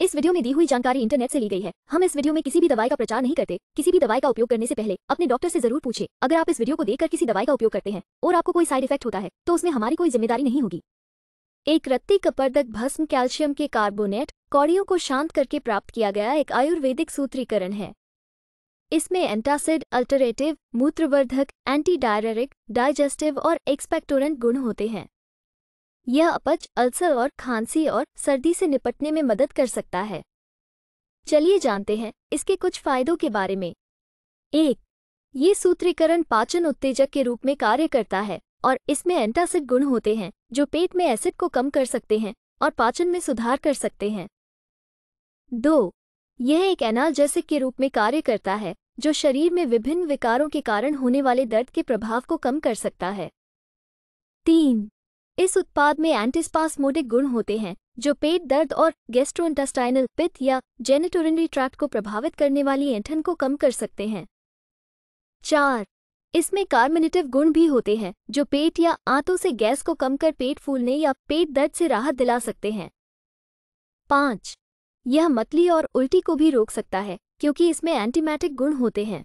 इस वीडियो में दी हुई जानकारी इंटरनेट से ली गई है हम इस वीडियो में किसी भी दवाई का प्रचार नहीं करते किसी भी दवाई का उपयोग करने से पहले अपने डॉक्टर से जरूर पूछे अगर आप इस वीडियो को देखकर किसी दवाई का उपयोग करते हैं और आपको कोई साइड इफेक्ट होता है तो उसमें हमारी कोई जिम्मेदारी नहीं होगी एक रत्ती कपर्दक भस्म कैल्शियम के कार्बोनेट कौड़ियों को शांत करके प्राप्त किया गया एक आयुर्वेदिक सूत्रीकरण है इसमें एंटासिड अल्टरेटिव मूत्रवर्धक एंटी डायरेरिक डाइजेस्टिव और एक्सपेक्टोरेंट गुण होते हैं यह अपच अल्सर और खांसी और सर्दी से निपटने में मदद कर सकता है चलिए जानते हैं इसके कुछ फायदों के बारे में एक ये सूत्रीकरण पाचन उत्तेजक के रूप में कार्य करता है और इसमें एंटासिड गुण होते हैं जो पेट में एसिड को कम कर सकते हैं और पाचन में सुधार कर सकते हैं दो यह एक एनाल्जेसिक के रूप में कार्य करता है जो शरीर में विभिन्न विकारों के कारण होने वाले दर्द के प्रभाव को कम कर सकता है तीन इस उत्पाद में एंटीस्पास्मोडिक गुण होते हैं जो पेट दर्द और गेस्ट्रोइंटेस्टाइनल पित्त या जेनेटोरिनरी ट्रैक्ट को प्रभावित करने वाली ऐंठन को कम कर सकते हैं चार इसमें कार्मिनेटिव गुण भी होते हैं जो पेट या आंतों से गैस को कम कर पेट फूलने या पेट दर्द से राहत दिला सकते हैं पाँच यह मतली और उल्टी को भी रोक सकता है क्योंकि इसमें एंटीमैटिक गुण होते हैं